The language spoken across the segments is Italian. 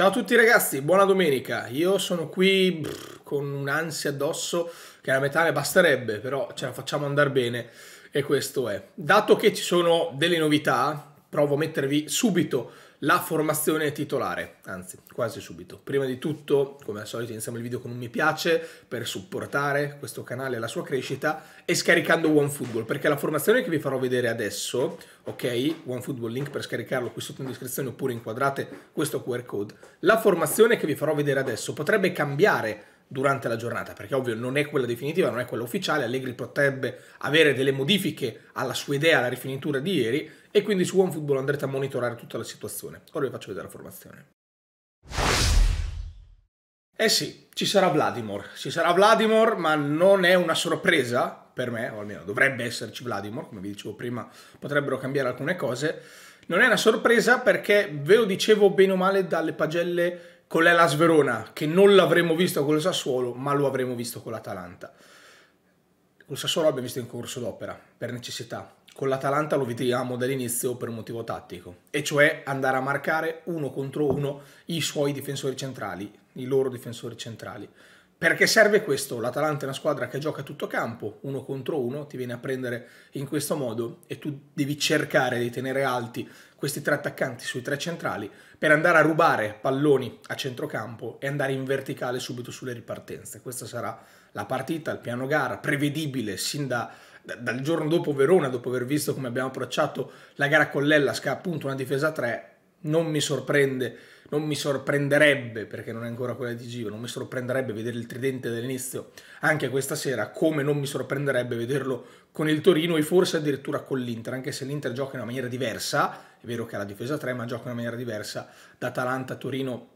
Ciao a tutti ragazzi, buona domenica. Io sono qui brr, con un'ansia addosso che la metà ne basterebbe, però ce la facciamo andare bene e questo è. Dato che ci sono delle novità, provo a mettervi subito la formazione titolare, anzi quasi subito. Prima di tutto, come al solito, iniziamo il video con un mi piace per supportare questo canale e la sua crescita e scaricando OneFootball, perché la formazione che vi farò vedere adesso, ok, OneFootball link per scaricarlo qui sotto in descrizione oppure inquadrate questo QR code, la formazione che vi farò vedere adesso potrebbe cambiare durante la giornata, perché ovvio non è quella definitiva, non è quella ufficiale, Allegri potrebbe avere delle modifiche alla sua idea, alla rifinitura di ieri, e quindi su OneFootball andrete a monitorare tutta la situazione. Ora vi faccio vedere la formazione. Eh sì, ci sarà Vladimir, ci sarà Vladimir, ma non è una sorpresa per me, o almeno dovrebbe esserci Vladimir, come vi dicevo prima, potrebbero cambiare alcune cose. Non è una sorpresa perché ve lo dicevo bene o male dalle pagelle con l'Ela Verona, che non l'avremmo visto con il Sassuolo, ma lo avremmo visto con l'Atalanta. Con il Sassuolo l'abbiamo visto in corso d'opera, per necessità. Con l'Atalanta lo vediamo dall'inizio per un motivo tattico, e cioè andare a marcare uno contro uno i suoi difensori centrali, i loro difensori centrali. Perché serve questo? L'Atalanta è una squadra che gioca a tutto campo, uno contro uno, ti viene a prendere in questo modo e tu devi cercare di tenere alti questi tre attaccanti sui tre centrali per andare a rubare palloni a centrocampo e andare in verticale subito sulle ripartenze. Questa sarà la partita, il piano gara, prevedibile sin da, da, dal giorno dopo Verona, dopo aver visto come abbiamo approcciato la gara con l'Ellas, che è appunto una difesa 3, non mi sorprende non mi sorprenderebbe, perché non è ancora quella di Gio, non mi sorprenderebbe vedere il tridente dell'inizio anche questa sera, come non mi sorprenderebbe vederlo con il Torino e forse addirittura con l'Inter, anche se l'Inter gioca in una maniera diversa, è vero che ha la difesa 3, ma gioca in una maniera diversa da Atalanta, Torino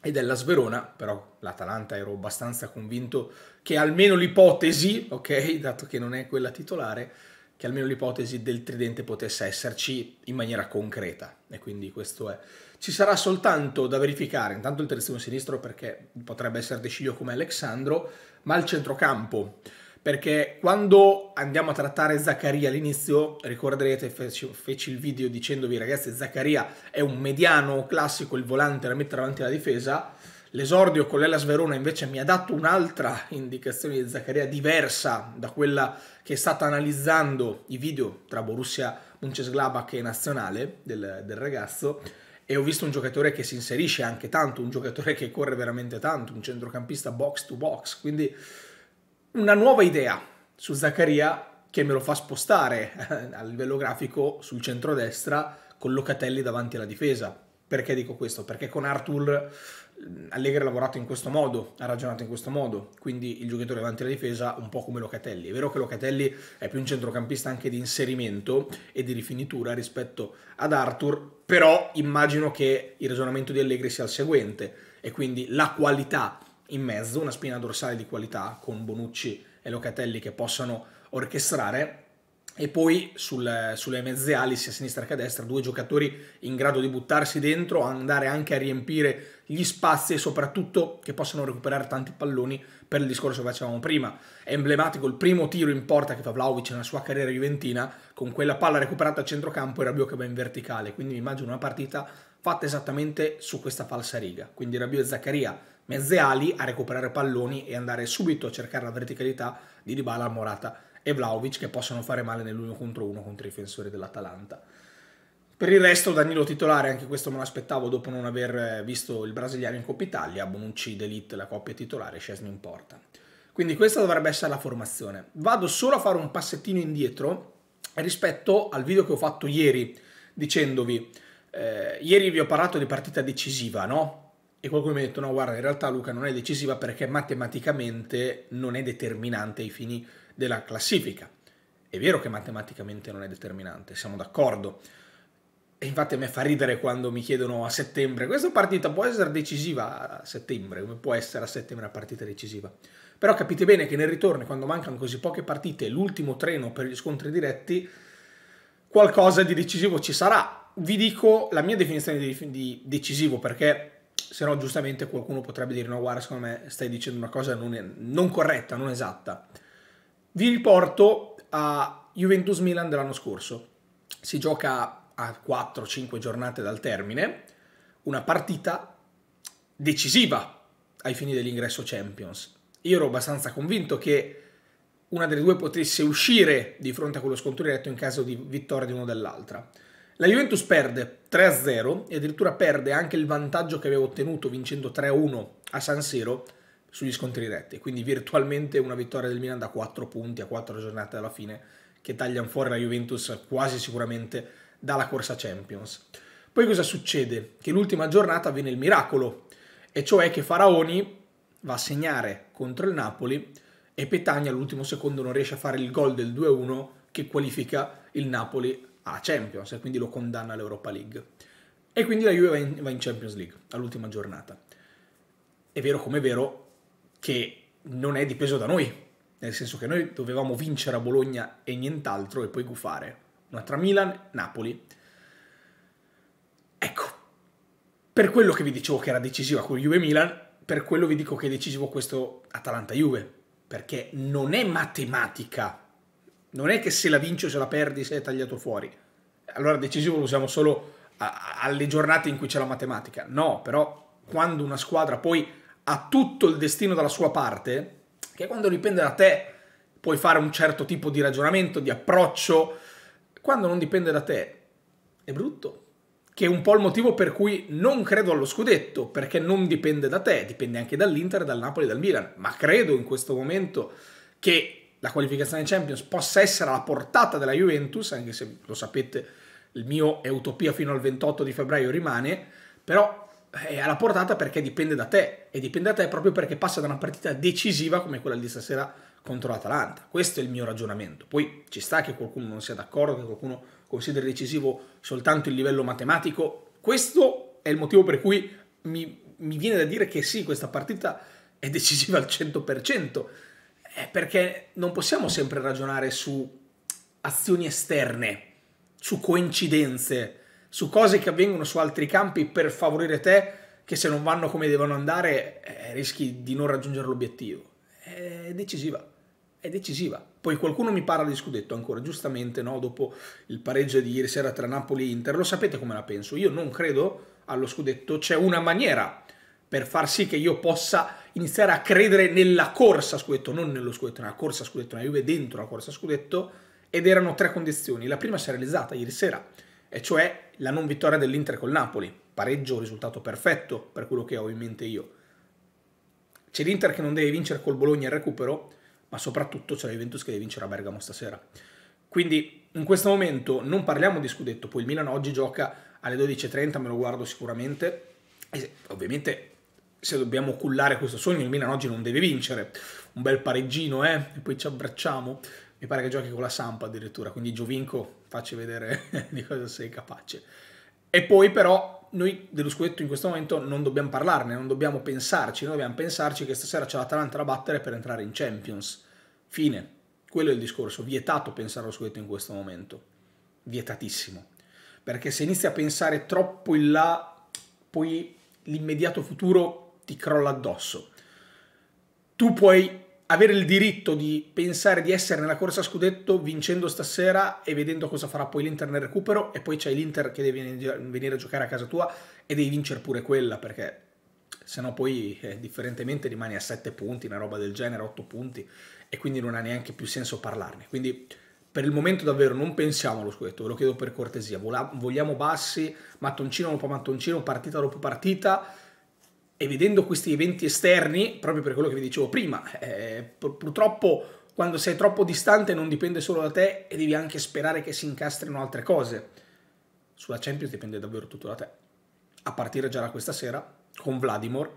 e della Sverona, però l'Atalanta ero abbastanza convinto che almeno l'ipotesi, ok, dato che non è quella titolare, che almeno l'ipotesi del tridente potesse esserci in maniera concreta e quindi questo è ci sarà soltanto da verificare, intanto il terzino sinistro perché potrebbe essere De come Alessandro, ma il centrocampo. Perché quando andiamo a trattare Zaccaria all'inizio, ricorderete, feci, feci, il video dicendovi ragazzi Zaccaria è un mediano classico, il volante da mettere avanti la difesa, L'esordio con l'Elas Verona invece mi ha dato un'altra indicazione di Zaccaria diversa da quella che è stata analizzando i video tra Borussia Mönchengladbach e Nazionale del, del ragazzo e ho visto un giocatore che si inserisce anche tanto, un giocatore che corre veramente tanto, un centrocampista box to box, quindi una nuova idea su Zaccaria che me lo fa spostare eh, a livello grafico sul centrodestra con Locatelli davanti alla difesa perché dico questo? Perché con Artur mm, Allegri ha lavorato in questo modo, ha ragionato in questo modo, quindi il giocatore davanti alla difesa un po' come Locatelli. È vero che Locatelli è più un centrocampista anche di inserimento e di rifinitura rispetto ad Artur, però immagino che il ragionamento di Allegri sia il seguente e quindi la qualità in mezzo, una spina dorsale di qualità con Bonucci e Locatelli che possano orchestrare e poi sul, sulle mezze ali, sia a sinistra che a destra, due giocatori in grado di buttarsi dentro, andare anche a riempire gli spazi e soprattutto che possano recuperare tanti palloni per il discorso che facevamo prima. È emblematico il primo tiro in porta che fa Vlaovic nella sua carriera juventina, con quella palla recuperata a centrocampo e Rabiot che va in verticale, quindi mi immagino una partita fatta esattamente su questa falsa riga. Quindi Rabiot e Zaccaria mezze ali a recuperare palloni e andare subito a cercare la verticalità di Dybala Morata e Vlaovic che possono fare male nell'uno contro uno contro i difensori dell'Atalanta. Per il resto Danilo titolare, anche questo me lo aspettavo dopo non aver eh, visto il brasiliano in Coppa Italia, Bonucci, D'Elite, la coppia titolare, Scesni in porta. Quindi questa dovrebbe essere la formazione. Vado solo a fare un passettino indietro rispetto al video che ho fatto ieri, dicendovi, eh, ieri vi ho parlato di partita decisiva, no? E qualcuno mi ha detto, no guarda, in realtà Luca non è decisiva perché matematicamente non è determinante ai fini della classifica. È vero che matematicamente non è determinante, siamo d'accordo. E infatti a me fa ridere quando mi chiedono a settembre, questa partita può essere decisiva a settembre, come può essere a settembre la partita decisiva. Però capite bene che nel ritorno, quando mancano così poche partite, l'ultimo treno per gli scontri diretti, qualcosa di decisivo ci sarà. Vi dico la mia definizione di, decisivo perché se no giustamente qualcuno potrebbe dire no guarda secondo me stai dicendo una cosa non, non corretta, non esatta. Vi riporto a Juventus Milan dell'anno scorso. Si gioca a 4-5 giornate dal termine una partita decisiva ai fini dell'ingresso Champions. Io ero abbastanza convinto che una delle due potesse uscire di fronte a quello scontro diretto in caso di vittoria di uno dell'altra. La Juventus perde 3-0 e addirittura perde anche il vantaggio che aveva ottenuto vincendo 3-1 a San Siro sugli scontri diretti. Quindi virtualmente una vittoria del Milan da 4 punti a 4 giornate alla fine che tagliano fuori la Juventus quasi sicuramente dalla corsa Champions. Poi cosa succede? Che l'ultima giornata avviene il miracolo, e cioè che Faraoni va a segnare contro il Napoli e Petagna all'ultimo secondo non riesce a fare il gol del 2-1 che qualifica il Napoli a Champions e quindi lo condanna all'Europa League. E quindi la Juve va in Champions League all'ultima giornata. È vero come è vero, che non è dipeso da noi, nel senso che noi dovevamo vincere a Bologna e nient'altro e poi gufare. Una tra Milan, Napoli. Ecco, per quello che vi dicevo che era decisiva con Juve-Milan, per quello vi dico che è decisivo questo Atalanta-Juve, perché non è matematica. Non è che se la vinci o se la perdi sei tagliato fuori. Allora decisivo lo usiamo solo alle giornate in cui c'è la matematica. No, però quando una squadra poi ha tutto il destino dalla sua parte, che quando dipende da te puoi fare un certo tipo di ragionamento, di approccio, quando non dipende da te è brutto. Che è un po' il motivo per cui non credo allo scudetto, perché non dipende da te, dipende anche dall'Inter, dal Napoli e dal Milan, ma credo in questo momento che la qualificazione Champions possa essere alla portata della Juventus, anche se lo sapete, il mio è utopia fino al 28 di febbraio rimane, però è alla portata perché dipende da te e dipende da te proprio perché passa da una partita decisiva come quella di stasera contro l'Atalanta. Questo è il mio ragionamento. Poi ci sta che qualcuno non sia d'accordo, che qualcuno consideri decisivo soltanto il livello matematico. Questo è il motivo per cui mi, mi viene da dire che sì, questa partita è decisiva al 100%, è perché non possiamo sempre ragionare su azioni esterne, su coincidenze, su cose che avvengono su altri campi per favorire te, che se non vanno come devono andare eh, rischi di non raggiungere l'obiettivo. È decisiva, è decisiva. Poi qualcuno mi parla di scudetto ancora, giustamente, no? dopo il pareggio di ieri sera tra Napoli e Inter, lo sapete come la penso, io non credo allo scudetto, c'è una maniera per far sì che io possa iniziare a credere nella corsa scudetto, non nello scudetto, nella corsa scudetto, nella Juve dentro la corsa scudetto, ed erano tre condizioni. La prima si è realizzata ieri sera, e cioè la non vittoria dell'Inter col Napoli. Pareggio, risultato perfetto per quello che ho in mente io. C'è l'Inter che non deve vincere col Bologna in recupero, ma soprattutto c'è la Juventus che deve vincere a Bergamo stasera. Quindi in questo momento non parliamo di scudetto, poi il Milan oggi gioca alle 12.30, me lo guardo sicuramente. E ovviamente se dobbiamo cullare questo sogno, il Milan oggi non deve vincere. Un bel pareggino, eh? E poi ci abbracciamo mi pare che giochi con la Sampa addirittura, quindi Giovinco facci vedere di cosa sei capace. E poi però noi dello scudetto in questo momento non dobbiamo parlarne, non dobbiamo pensarci, noi dobbiamo pensarci che stasera c'è l'Atalanta da battere per entrare in Champions. Fine. Quello è il discorso, vietato pensare allo scudetto in questo momento. Vietatissimo. Perché se inizi a pensare troppo in là, poi l'immediato futuro ti crolla addosso. Tu puoi avere il diritto di pensare di essere nella corsa a scudetto vincendo stasera e vedendo cosa farà poi l'Inter nel recupero e poi c'è l'Inter che deve venire a giocare a casa tua e devi vincere pure quella perché sennò poi eh, differentemente rimani a 7 punti, una roba del genere, 8 punti e quindi non ha neanche più senso parlarne. Quindi per il momento davvero non pensiamo allo scudetto, ve lo chiedo per cortesia, Vola vogliamo bassi, mattoncino dopo mattoncino, partita dopo partita e vedendo questi eventi esterni, proprio per quello che vi dicevo prima, eh, purtroppo quando sei troppo distante non dipende solo da te e devi anche sperare che si incastrino altre cose. Sulla Champions dipende davvero tutto da te. A partire già da questa sera, con Vladimir,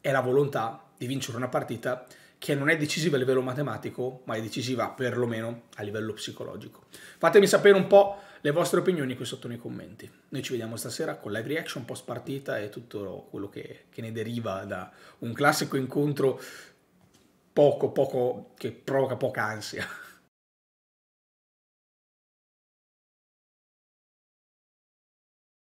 è la volontà di vincere una partita che non è decisiva a livello matematico, ma è decisiva perlomeno a livello psicologico. Fatemi sapere un po' le vostre opinioni qui sotto nei commenti. Noi ci vediamo stasera con live reaction post partita e tutto quello che, che ne deriva da un classico incontro poco, poco, che provoca poca ansia.